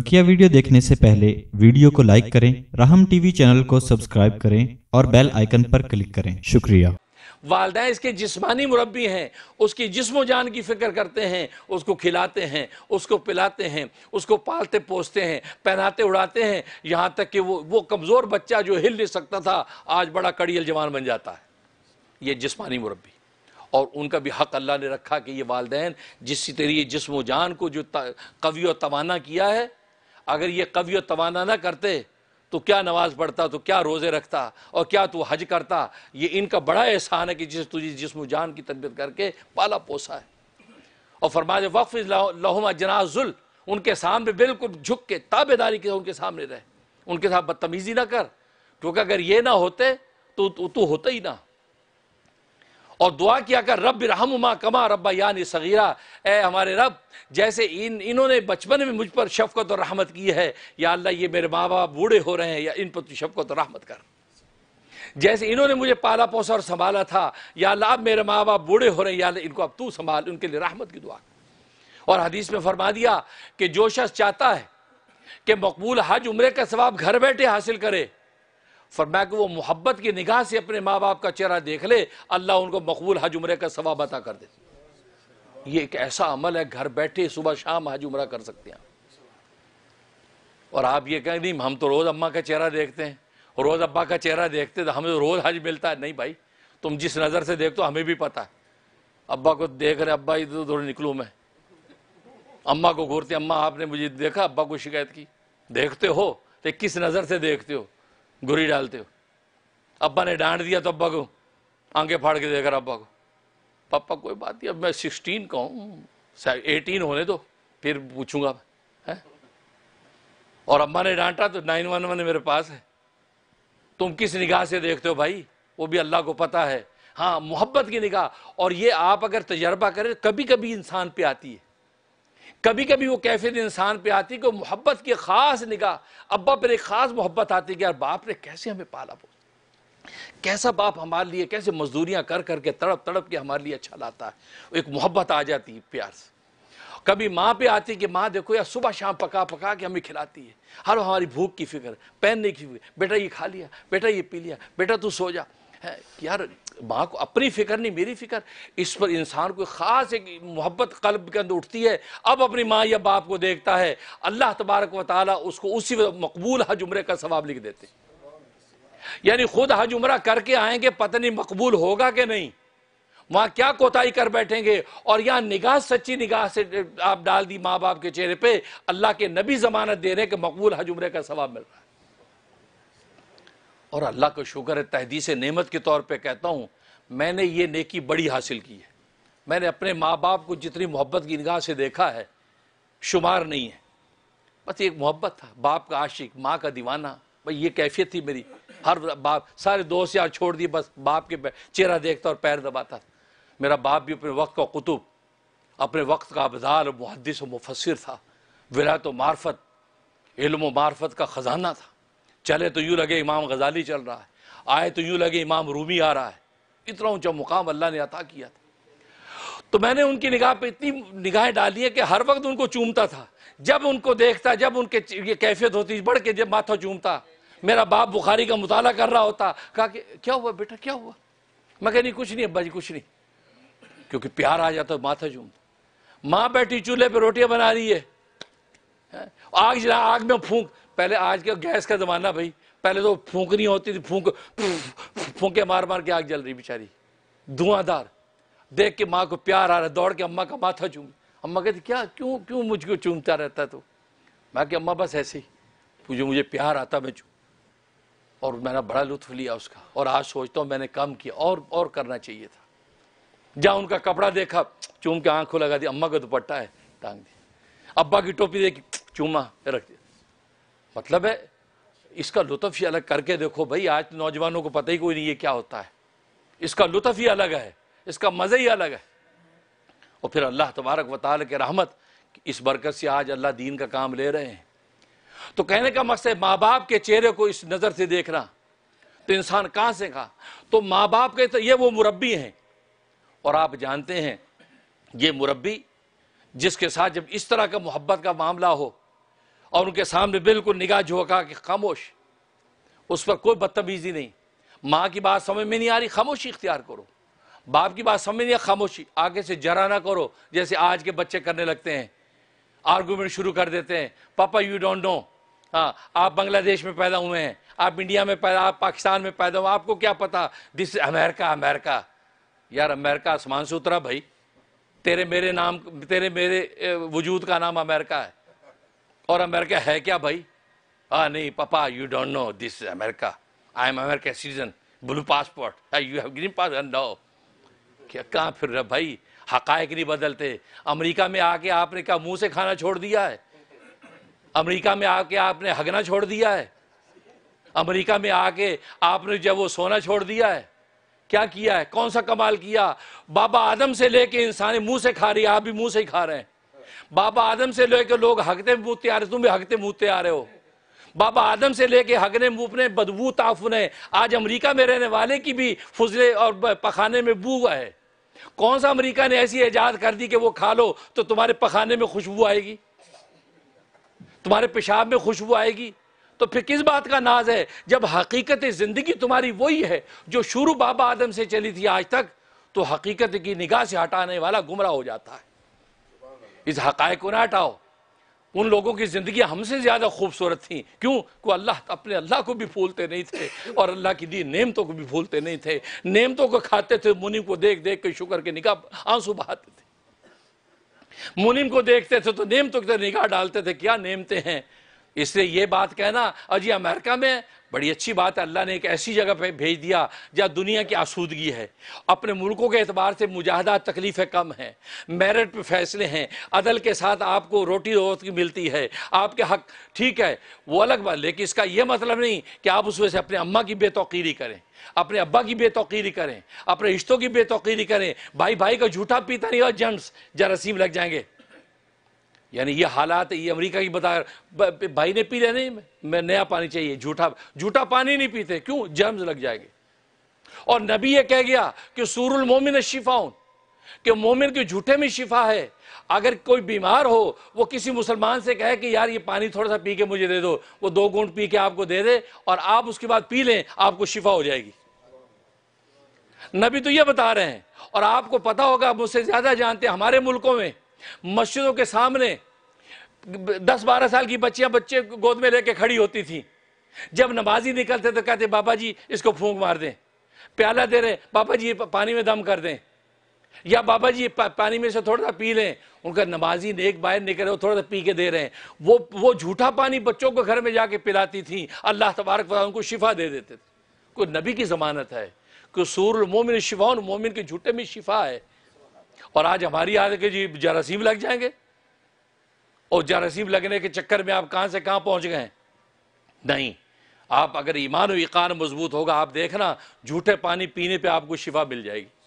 बकिया वीडियो देखने से पहले वीडियो को लाइक करें राहम टीवी चैनल को सब्सक्राइब करें और बेल आइकन पर क्लिक करें शुक्रिया वालदा इसके जिस्मानी मुरबी हैं उसकी जिसम जान की फिक्र करते हैं उसको खिलाते हैं उसको पिलाते हैं उसको पालते पोसते हैं पहनाते उड़ाते हैं यहाँ तक कि वो वो कमज़ोर बच्चा जो हिल नहीं सकता था आज बड़ा कड़ियल जवान बन जाता है ये जिस्मानी मुरबी और उनका भी हक अल्लाह ने रखा कि ये वालदेन जिस तरी जिसम जान को जो कवि और तवाना किया है अगर ये कवी तोाना ना करते तो क्या नमाज़ पढ़ता तो क्या रोज़े रखता और क्या तू हज करता ये इनका बड़ा एहसान है कि जिस तुझे जिसम जान की तरबियत करके पाला पोसा है और फरमाज वक्फ लहुमा जनाजुल उनके सामने बिल्कुल झुक के ताबेदारी के उनके सामने रहे उनके साथ बदतमीज़ी ना कर क्योंकि अगर ये ना होते तो तू होता ही ना और दुआ किया कर रब रहमुमा कमा रबा यानी सगीरा ए हमारे रब जैसे इन इन्होंने बचपन में मुझ पर शफकत और रहमत की है या अल्लाह ये मेरे माँ बाप बूढ़े हो रहे हैं या इन पर तो शफकत और रहमत कर जैसे इन्होंने मुझे पाला पोसा और संभाला था या अल्लाह मेरे माँ बाप बूढ़े हो रहे हैं या इनको अब तू संभाल उनके लिए रहमत की दुआ और हदीस में फरमा दिया कि जो शख्स चाहता है कि मकबूल हज उम्र का सवाब घर बैठे हासिल करे फरमाया कि वो मोहब्बत की निगाह से अपने माँ बाप का चेहरा देख ले अल्लाह उनको मकबूल हज उम्र का सवाब अता कर दे ये एक ऐसा अमल है घर बैठे सुबह शाम हज उम्र कर सकते हैं और आप ये कहें नहीं हम तो रोज़ अम्मा का चेहरा देखते हैं रोज़ अब्बा का चेहरा देखते तो हमें तो रोज़ हज मिलता है नहीं भाई तुम जिस नज़र से देखते हो हमें भी पता है अब्बा को देख रहे अब्बा इधर थोड़ी निकलूँ मैं अम्मा को घूरते अम्मा आपने मुझे देखा अब्बा को शिकायत की देखते हो तो किस नज़र से देखते हो गुरी डालते हो अब्बा ने डांट दिया तो अब्बा को आंखें फाड़ के देकर अब्बा को पापा कोई बात नहीं अब मैं सिक्सटीन का हूँ एटीन होने दो फिर पूछूंगा मैं है और अम्मा ने डांटा तो नाइन वन वन मेरे पास है तुम किस निगाह से देखते हो भाई वो भी अल्लाह को पता है हाँ मोहब्बत की निगाह और ये आप अगर तजर्बा करें कभी कभी इंसान पे आती है कभी कभी वो कैफियत इंसान पे आती कि मोहब्बत की ख़ास निगाह अब्बा पर एक ख़ास मोहब्बत आती कि यार बाप ने कैसे हमें पाला वो कैसा बाप हमारे लिए कैसे मजदूरियाँ कर करके तड़प तड़प के हमारे लिए अच्छा लाता है एक मोहब्बत आ जाती है प्यार से कभी माँ पे आती कि माँ देखो यार सुबह शाम पका पका के हमें खिलाती है हर हमारी भूख की फिक्र पहनने की फिक्र बेटा ये खा लिया बेटा ये पी लिया बेटा तू सो जा यार माँ को अपनी फ़िक्र नहीं मेरी फ़िक्र इस पर इंसान को ख़ास एक मोहब्बत कल्ब के अंदर उठती है अब अपनी माँ या बाप को देखता है अल्लाह तबारक व ताली उसको उसी मकबूल हज उम्र का सवाब लिख देते यानी खुद हज उम्र करके आएंगे पता नहीं मकबूल होगा कि नहीं वहाँ क्या कोताही कर बैठेंगे और यहाँ निगाह सच्ची निगाह से आप डाल दी माँ बाप के चेहरे पे अल्लाह के नबी जमानत दे रहे हैं कि मकबूल हज उम्र का सवाब मिल रहा है और अल्लाह का शुक्र है तहदीस नेमत के तौर पर कहता हूँ मैंने ये नेकी बड़ी हासिल की है मैंने अपने माँ बाप को जितनी मोहब्बत की निगाह से देखा है शुमार नहीं है बस एक मोहब्बत था बाप का आशिक माँ का दीवाना भाई ये कैफियत थी मेरी हर बाप सारे दोस्त यार छोड़ दिए बस बाप के चेहरा देखता और पैर दबाता मेरा बाप भी अपने वक्त का कुतुब अपने वक्त का अबदार मुहदस व मुफसर था व मार्फत इल्म मार्फत का ख़जाना था चले तो यूं लगे इमाम गजाली चल रहा है आए तो यूं लगे इमाम रूमी आ रहा है इतना ऊंचा मुकाम अल्लाह ने अता किया था तो मैंने उनकी निगाह पे इतनी निगाहें डाली है कि हर वक्त उनको चूमता था जब उनको देखता जब उनके ये कैफियत होती बढ़ के जब माथा चूमता मेरा बाप बुखारी का मुताला कर रहा होता कहा कि क्या हुआ बेटा क्या हुआ मैं कह नहीं कुछ नहीं अब्बा जी कुछ नहीं क्योंकि प्यार आ जाता माथा चूमता माँ बैठी चूल्हे पर रोटियां बना रही है आग जला आग में फूंक पहले आज का गैस का ज़माना भाई पहले तो फूंकनी होती थी फूक फूके मार मार के आग जल रही बेचारी धुआंधार देख के माँ को प्यार आ रहा दौड़ के अम्मा का माथा चूम अम्मा कहती क्या क्यों क्यों मुझको चूमता रहता तो मैं कि अम्मा बस ऐसे ही मुझे मुझे प्यार आता मैं चूम और मैंने बड़ा लुत्फ लिया उसका और आज सोचता हूँ मैंने कम किया और और करना चाहिए था जहाँ उनका कपड़ा देखा चूम के आंखों लगा दी अम्मा का दुपट्टा है टांग दी अब्बा की टोपी देखी चूमा रख दिया मतलब है इसका लुत्फ ही अलग करके देखो भाई आज तो नौजवानों को पता ही कोई नहीं ये क्या होता है इसका लुत्फ ही अलग है इसका मज़ा ही अलग है और फिर अल्लाह तबारक व ताल के रहमत इस बरकत से आज अल्लाह दीन का काम ले रहे हैं तो कहने का मकसद माँ बाप के चेहरे को इस नज़र से देखना तो इंसान कहाँ से कहा तो माँ बाप के तो ये वो मुरबी हैं और आप जानते हैं ये मुरबी जिसके साथ जब इस तरह का मोहब्बत का मामला हो और उनके सामने बिल्कुल निगाह झोंका कि खामोश उस पर कोई बदतमीज़ी नहीं माँ की बात समझ में नहीं आ रही खामोशी इख्तियार करो बाप की बात समझ में नहीं आ खामोशी आगे से जरा ना करो जैसे आज के बच्चे करने लगते हैं आर्गूमेंट शुरू कर देते हैं पापा यू डोंट नो हाँ आप बांग्लादेश में पैदा हुए हैं आप इंडिया में पैदा आप पाकिस्तान में पैदा हुए आपको क्या पता दिस अमेरिका अमेरिका यार अमेरिका आसमान से उतरा भाई तेरे मेरे नाम तेरे मेरे वजूद का नाम अमेरिका है और अमेरिका है क्या भाई हाँ नहीं पापा you don't know this America I am America citizen blue passport you have green pass no क्या कहाँ फिर रहा भाई हकायक नहीं बदलते अमेरिका में आके आपने क्या मुंह से खाना छोड़ दिया है अमेरिका में आके आपने हगना छोड़ दिया है अमेरिका में आके आपने जब वो सोना छोड़ दिया है क्या किया है कौन सा कमाल किया बाबा आदम से लेके इंसान मुंह से खा रही आप भी मुंह से ही खा रहे हैं बाबा आदम से के लोग हकते मूते आ रहे तुम भी हकते मूते आ रहे हो बाबा आदम से लेके हगने मुँहने बदबू ताफुने आज अमेरिका में रहने वाले की भी फजले और पखाने में बू है कौन सा अमेरिका ने ऐसी ईजाद कर दी कि वो खा लो तो तुम्हारे पखाने में खुशबू आएगी तुम्हारे पेशाब में खुशबू आएगी तो फिर किस बात का नाज है जब हकीकत ज़िंदगी तुम्हारी वही है जो शुरू बाबा आदम से चली थी आज तक तो हकीकत की निगाह से हटाने वाला गुमराह हो जाता है इस हक़ को ना हटाओ उन लोगों की ज़िंदगी हमसे ज़्यादा खूबसूरत थी क्यों को अल्लाह अपने अल्लाह को भी भूलते नहीं थे और अल्लाह की दी नेमतों को भी भूलते नहीं थे नेमतों को खाते थे मुनिम को देख देख के शुक्र के निकाह आंसू बहाते थे मुनिम को देखते थे तो नेमतों की निगाह डालते थे क्या नेमते हैं इसलिए ये बात कहना अजी अमेरिका में बड़ी अच्छी बात है अल्लाह ने एक ऐसी जगह पे भेज दिया जहाँ दुनिया की आसूदगी है अपने मुल्कों के अतबार से मुजाहदा तकलीफ़ें कम हैं मेरिट पे फैसले हैं अदल के साथ आपको रोटी रोत की मिलती है आपके हक ठीक है वो अलग बात लेकिन इसका यह मतलब नहीं कि आप उसमें से अपने अम्मा की बेतौकीरी करें अपने अब्बा की बेतौकीरी करें अपने रिश्तों की बेतौकीरी करें भाई भाई का झूठा पीता नहीं और जम्स जरासीम लग जाएंगे यानी ये हालात है ये अमेरिका की बता भाई ने पी लिया नहीं मैं नया पानी चाहिए झूठा झूठा पानी नहीं पीते क्यों जर्म्स लग जाएंगे और नबी ये कह गया कि सूरुल मोमिन शिफाउन कि मोमिन के झूठे में शिफा है अगर कोई बीमार हो वो किसी मुसलमान से कहे कि यार ये पानी थोड़ा सा पी के मुझे दे दो वो दो घूंट पी के आपको दे दे और आप उसके बाद पी लें आपको शिफा हो जाएगी नबी तो ये बता रहे हैं और आपको पता होगा आप मुझसे ज़्यादा जानते हैं हमारे मुल्कों में मस्जिदों के सामने दस बारह साल की बच्चियां बच्चे गोद में लेके खड़ी होती थी जब नमाजी निकलते तो कहते बाबा जी इसको फूंक मार दें प्याला दे रहे बाबा जी पानी में दम कर दें या बाबा जी पा, पानी में से थोड़ा सा पी लें उनका नमाजी एक बाहर निकल रहे थोड़ा सा पी के दे रहे हैं वो वो झूठा पानी बच्चों को घर में जाके पिलाती थी अल्लाह तबारक उनको शिफा दे देते थे कोई नबी की ज़मानत है कोई सूर मोमिन शिफा मोमिन के झूठे में शिफा है और आज हमारी है के जी जरासीम लग जाएंगे और जरासीम लगने के चक्कर में आप कहां से कहां पहुंच गए नहीं आप अगर ईमान और इकान मजबूत होगा आप देखना झूठे पानी पीने पे आपको शिफा मिल जाएगी